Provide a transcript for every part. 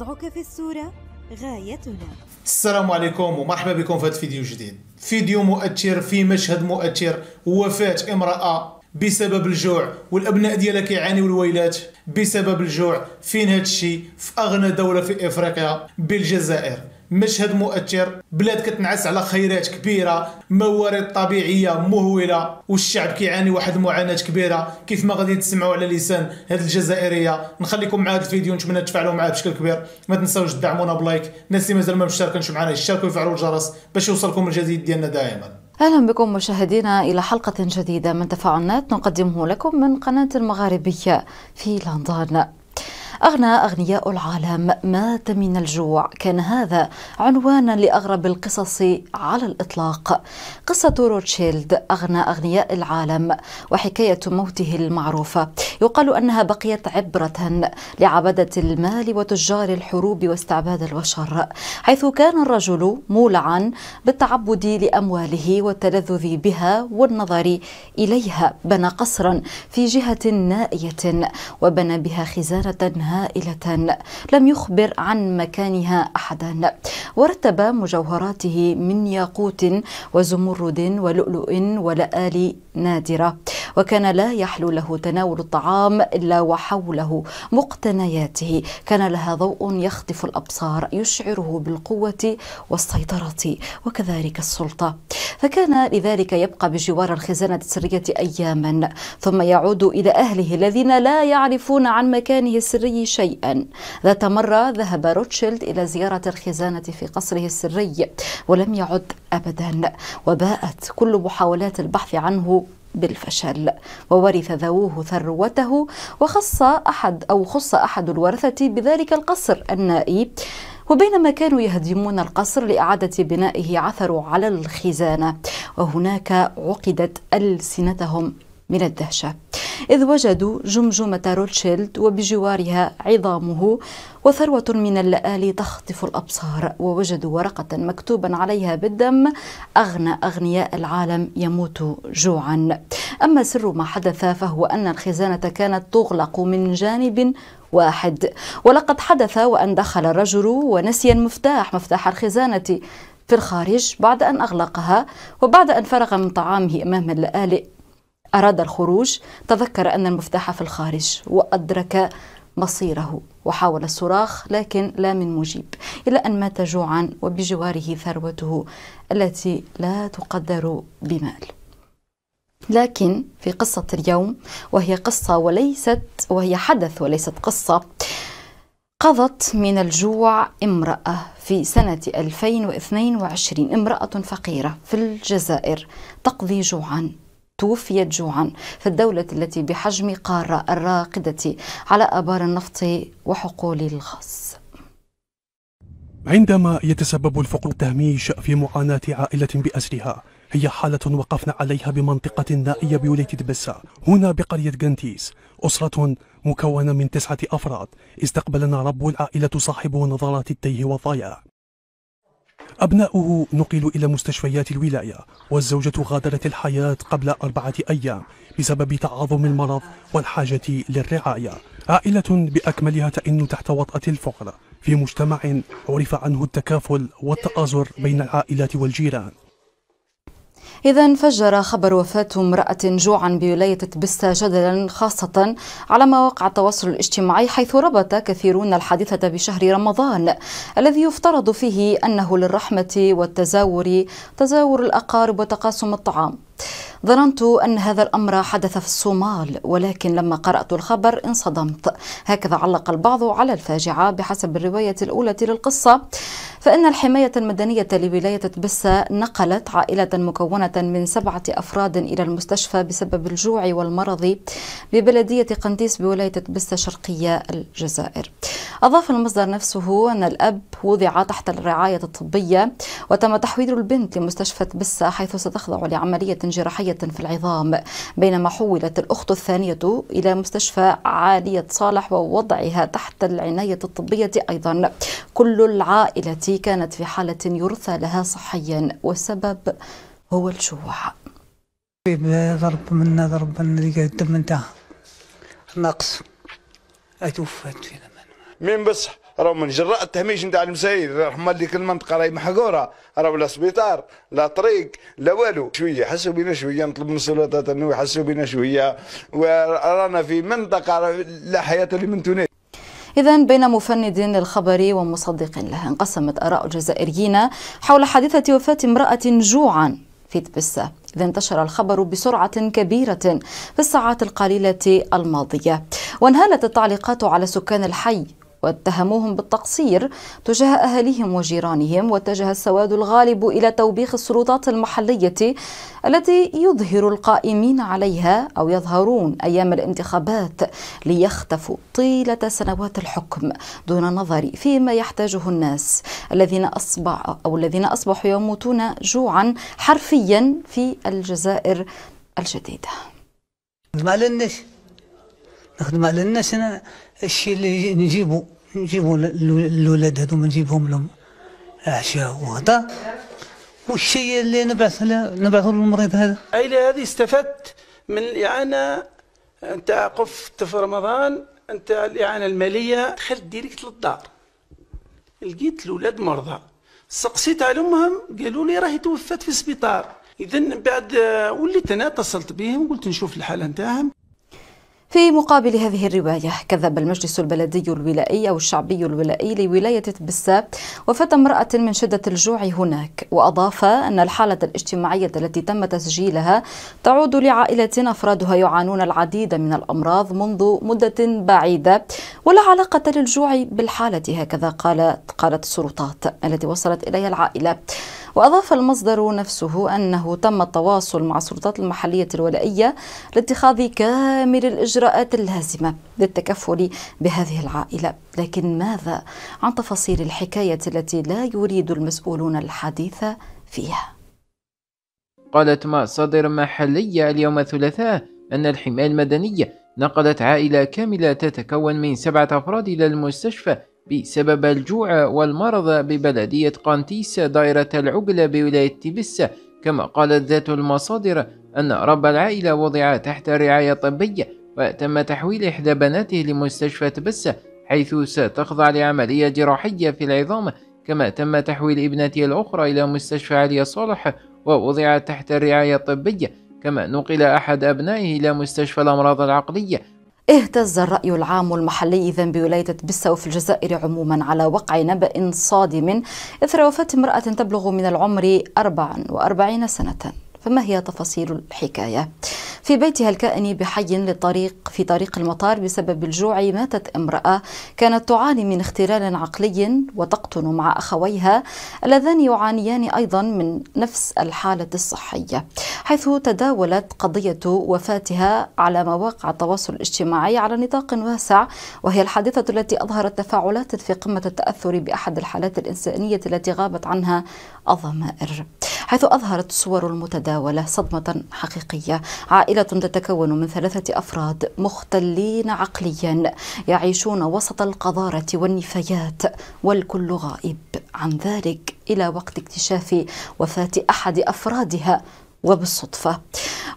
وضعك في الصورة غايتنا السلام عليكم ومرحبا بكم في هذا الفيديو الجديد فيديو مؤثر في مشهد مؤثر وفاة امرأة بسبب الجوع والابناء ديالها كيعانيو الويلات بسبب الجوع فين هادشي في اغنى دولة في افريقيا بالجزائر مشهد مؤثر بلاد كتنعس على خيرات كبيره موارد طبيعيه مهوله والشعب كيعاني واحد المعاناه كبيره كيف ما غادي تسمعوا على لسان هذه الجزائريه نخليكم مع هاد الفيديو نتمنى تفعلوا معاه بشكل كبير ما تنساوش تدعمونا بلايك الناس اللي مازال ما مشتركنش معنا يشتركوا ويفعلوا الجرس باش يوصلكم الجديد ديالنا دائما اهلا بكم مشاهدينا الى حلقه جديده من تفاعلات نقدمه لكم من قناه المغاربيه في لندن أغنى أغنياء العالم مات من الجوع كان هذا عنوانا لأغرب القصص على الإطلاق قصة روتشيلد أغنى أغنياء العالم وحكاية موته المعروفة يقال أنها بقيت عبرة لعبدة المال وتجار الحروب واستعباد البشر حيث كان الرجل مولعا بالتعبد لأمواله والتلذذ بها والنظر إليها بنى قصرا في جهة نائية وبنى بها خزانة هائلة لم يخبر عن مكانها أحدا ورتب مجوهراته من ياقوت وزمرد ولؤلؤ ولآل نادرة وكان لا يحلو له تناول الطعام إلا وحوله مقتنياته كان لها ضوء يخطف الأبصار يشعره بالقوة والسيطرة وكذلك السلطة فكان لذلك يبقى بجوار الخزانة السرية أياما ثم يعود إلى أهله الذين لا يعرفون عن مكانه السري شيئا ذات مرة ذهب روتشيلد إلى زيارة الخزانة في قصره السري ولم يعد أبدا وباءت كل محاولات البحث عنه بالفشل وورث ذووه ثروته وخص أحد أو خص أحد الورثة بذلك القصر النائي وبينما كانوا يهدمون القصر لإعادة بنائه عثروا على الخزانة وهناك عقدت ألسنتهم من الدهشة إذ وجدوا جمجمة روتشيلد وبجوارها عظامه وثروة من اللآلي تخطف الأبصار ووجدوا ورقة مكتوبا عليها بالدم أغنى أغنياء العالم يموت جوعا أما سر ما حدث فهو أن الخزانة كانت تغلق من جانب واحد ولقد حدث وأن دخل الرجل ونسي المفتاح مفتاح الخزانة في الخارج بعد أن أغلقها وبعد أن فرغ من طعامه أمام اللآلئ أراد الخروج تذكر أن المفتاح في الخارج وأدرك مصيره وحاول الصراخ لكن لا من مجيب إلى أن مات جوعا وبجواره ثروته التي لا تقدر بمال لكن في قصة اليوم وهي قصة وليست وهي حدث وليست قصة قضت من الجوع امرأة في سنة 2022 امرأة فقيرة في الجزائر تقضي جوعا توفيت جوعا في الدولة التي بحجم قارة الراقدة على آبار النفط وحقول الغاز عندما يتسبب الفقر التهميش في معاناة عائلة بأسرها هي حالة وقفنا عليها بمنطقة نائية بولاية دبسة هنا بقرية جنتيس أسرة مكونة من تسعة أفراد استقبلنا رب العائلة صاحب نظرات التيه والضياع أبناؤه نقلوا إلى مستشفيات الولاية والزوجة غادرت الحياة قبل أربعة أيام بسبب تعاظم المرض والحاجة للرعاية عائلة بأكملها تئن تحت وطأة الفقر في مجتمع عرف عنه التكافل والتآزر بين العائلات والجيران إذا فجر خبر وفاة امرأة جوعا بولاية تبسة جدلا خاصة على مواقع التواصل الاجتماعي حيث ربط كثيرون الحادثة بشهر رمضان الذي يفترض فيه أنه للرحمة والتزاور تزاور الأقارب وتقاسم الطعام ظننت أن هذا الأمر حدث في الصومال ولكن لما قرأت الخبر انصدمت هكذا علق البعض على الفاجعة بحسب الرواية الأولى للقصة فإن الحماية المدنية لولاية تبسة نقلت عائلة مكونة من سبعة أفراد إلى المستشفى بسبب الجوع والمرض ببلدية قنديس بولاية تبسة شرقية الجزائر أضاف المصدر نفسه أن الأب وضع تحت الرعاية الطبية وتم تحويل البنت لمستشفى بسة حيث ستخضع لعملية جراحية في العظام بينما حولت الأخت الثانية إلى مستشفى عالية صالح ووضعها تحت العناية الطبية أيضا كل العائلة كانت في حالة يرثى لها صحيا والسبب هو الجوع ضرب منا ضرب من اللي قدم نتاع ناقص اتوفت فينا مين بصح راه من جراء التهميش نتاع المساير رحمه اللي كل منطقه راهي محقوره راه لا سبيطار لا طريق لا والو شويه حسوا بينا شويه نطلب من السلطات انه يحسوا بينا شويه ورانا في منطقه لا حياه لمن تونس إذا بين مفند للخبر ومصدق له انقسمت آراء الجزائريين حول حادثة وفاة امرأة جوعا في تبسة إذا انتشر الخبر بسرعة كبيرة في الساعات القليلة الماضية وانهالت التعليقات على سكان الحي واتهموهم بالتقصير تجاه أهاليهم وجيرانهم واتجه السواد الغالب إلى توبيخ السلطات المحلية التي يظهر القائمين عليها أو يظهرون أيام الانتخابات ليختفوا طيلة سنوات الحكم دون نظر فيما يحتاجه الناس الذين أصبح أو الذين أصبحوا يموتون جوعا حرفيا في الجزائر الجديدة ما لناش الناس انا الشيء اللي نجيبه نجيبو الولاد هادو ما نجيبهم لهم عشاء وغدا والشيء اللي نبعث نبعثه للمريض هذا اي هذه استفدت من الإعانة أنت قفت في رمضان أنت الإعانة المالية دخلت ديريكت للدار لقيت الأولاد مرضى سقسيت على أمهم قالوا لي راهي توفت في السبيطار إذا بعد آه، وليت أنا اتصلت بهم قلت نشوف الحالة نتاعهم في مقابل هذه الرواية كذب المجلس البلدي الولائي أو الشعبي الولائي لولاية تبسة وفاة امرأة من شدة الجوع هناك وأضاف أن الحالة الاجتماعية التي تم تسجيلها تعود لعائلة أفرادها يعانون العديد من الأمراض منذ مدة بعيدة ولا علاقة للجوع بالحالة هكذا قالت قالت السلطات التي وصلت إليها العائلة وأضاف المصدر نفسه أنه تم التواصل مع السلطات المحلية الولائية لاتخاذ كامل الإجراءات اللازمة للتكفل بهذه العائلة لكن ماذا عن تفاصيل الحكاية التي لا يريد المسؤولون الحديث فيها قالت مصادر محلية اليوم الثلاثاء أن الحماية المدنية نقلت عائلة كاملة تتكون من سبعة أفراد إلى المستشفى بسبب الجوع والمرض ببلدية قانتيس دائرة العقلة بولاية تبسة كما قالت ذات المصادر أن رب العائلة وضع تحت رعاية طبية وتم تحويل إحدى بناته لمستشفى تبسة حيث ستخضع لعملية جراحية في العظام كما تم تحويل ابنته الأخرى إلى مستشفى علي صالح ووضعت تحت الرعاية الطبية كما نقل أحد أبنائه إلى مستشفى الأمراض العقلية اهتز الرأي العام المحلي إذا بولاية بسا وفي الجزائر عموما على وقع نبأ صادم إثر وفاة امرأة تبلغ من العمر 44 سنة فما هي تفاصيل الحكاية؟ في بيتها الكائن بحي للطريق في طريق المطار بسبب الجوع ماتت امرأة كانت تعاني من اختلال عقلي وتقطن مع أخويها اللذان يعانيان أيضا من نفس الحالة الصحية حيث تداولت قضية وفاتها على مواقع التواصل الاجتماعي على نطاق واسع وهي الحادثة التي أظهرت تفاعلات في قمة التأثر بأحد الحالات الإنسانية التي غابت عنها الضمائر حيث أظهرت الصور المتداولة صدمة حقيقية عائلة تتكون من ثلاثة أفراد مختلين عقليا يعيشون وسط القذارة والنفايات والكل غائب عن ذلك إلى وقت اكتشاف وفاة أحد أفرادها وبالصدفة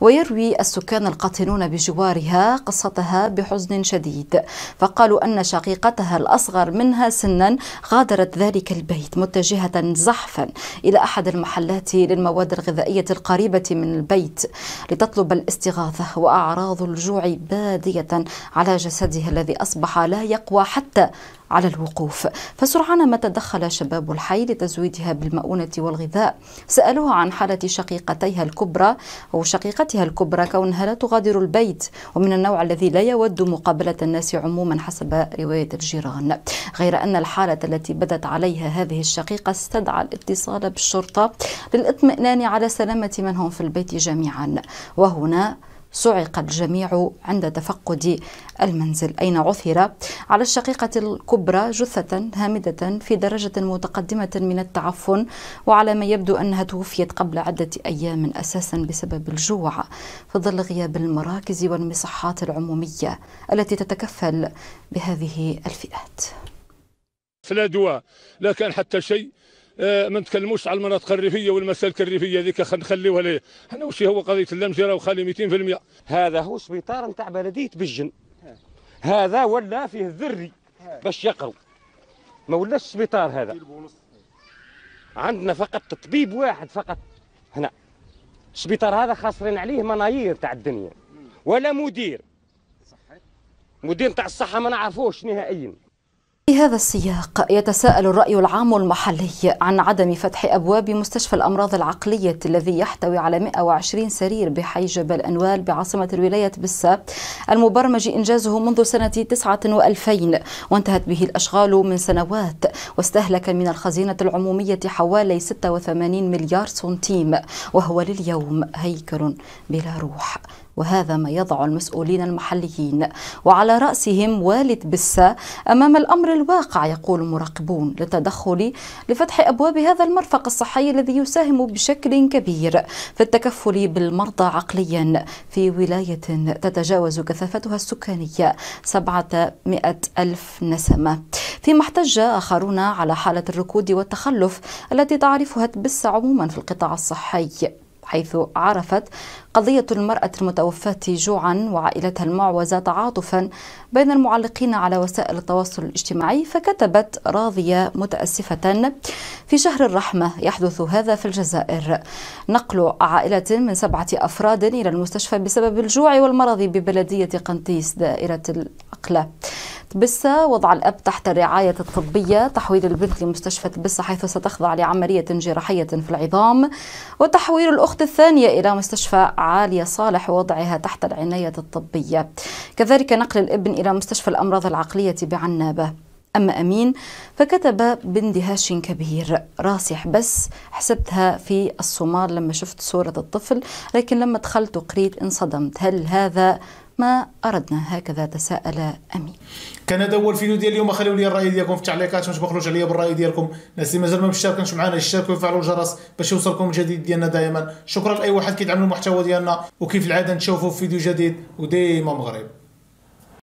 ويروي السكان القاطنون بجوارها قصتها بحزن شديد فقالوا أن شقيقتها الأصغر منها سنا غادرت ذلك البيت متجهة زحفا إلى أحد المحلات للمواد الغذائية القريبة من البيت لتطلب الاستغاثة وأعراض الجوع بادية على جسدها الذي أصبح لا يقوى حتى على الوقوف فسرعان ما تدخل شباب الحي لتزويدها بالمؤونة والغذاء سألوها عن حالة شقيقتيها الكبرى أو شقيقتها الكبرى كونها لا تغادر البيت ومن النوع الذي لا يود مقابلة الناس عموما حسب رواية الجيران غير أن الحالة التي بدت عليها هذه الشقيقة استدعى الاتصال بالشرطة للإطمئنان على سلامة من هم في البيت جميعا وهنا صعق الجميع عند تفقد المنزل أين عثر على الشقيقة الكبرى جثة هامدة في درجة متقدمة من التعفن وعلى ما يبدو أنها توفيت قبل عدة أيام أساسا بسبب الجوع في ظل غياب المراكز والمصحات العمومية التي تتكفل بهذه الفئات فلا دواء لا كان حتى شيء آه، ما نتكلموش على المناطق الريفيه والمسالك الريفيه هذيك نخليوها ليه احنا وش هو قضيه اللمجره وخالي 200% هذا هو سبيطار نتاع بلديه بجن هذا ولا فيه الذري باش يقروا ما ولاش سبيطار هذا عندنا فقط طبيب واحد فقط هنا السبيطار هذا خاسرين عليه مناير تاع الدنيا ولا مدير مدير تاع الصحه ما نعرفوش نهائيا في هذا السياق يتساءل الرأي العام المحلي عن عدم فتح أبواب مستشفى الأمراض العقلية الذي يحتوي على 120 سرير بحي جبل أنوال بعاصمة الولاية بسة المبرمج إنجازه منذ سنة 2000 وانتهت به الأشغال من سنوات واستهلك من الخزينة العمومية حوالي 86 مليار سنتيم وهو لليوم هيكل بلا روح وهذا ما يضع المسؤولين المحليين وعلى رأسهم والد بسة أمام الأمر الواقع يقول مراقبون للتدخل لفتح أبواب هذا المرفق الصحي الذي يساهم بشكل كبير في التكفل بالمرضى عقليا في ولاية تتجاوز كثافتها السكانية 700 ألف نسمة فيما احتج آخرون على حالة الركود والتخلف التي تعرفها تبس عموما في القطاع الصحي حيث عرفت قضية المرأة المتوفاة جوعا وعائلتها المعوزة تعاطفا بين المعلقين على وسائل التواصل الاجتماعي فكتبت راضية متأسفة في شهر الرحمة يحدث هذا في الجزائر نقل عائلة من سبعة أفراد إلى المستشفى بسبب الجوع والمرض ببلدية قنتيس دائرة العقلة تبسة وضع الأب تحت الرعاية الطبية تحويل البنت لمستشفى تبسة حيث ستخضع لعملية جراحية في العظام وتحويل الأخت الثانية إلى مستشفى عالية صالح ووضعها تحت العناية الطبية كذلك نقل الابن إلى مستشفى الأمراض العقلية بعنابة أما أمين فكتب باندهاش كبير راسح بس حسبتها في الصومال لما شفت صورة الطفل لكن لما دخلت وقريت انصدمت هل هذا ما اردنا هكذا تساءل امين كان هذا هو الفيديو ديال اليوم خليو لي الراي ديالكم في التعليقات ما تبخلوش عليا بالراي ديالكم الناس اللي مازال ما مشتركينش معنا اشتركوا وفعلوا الجرس باش يوصلكم الجديد ديالنا دائما شكرا لاي واحد كيدعم المحتوى ديالنا وكيف العاده نتشوفوا في فيديو جديد وديما مغرب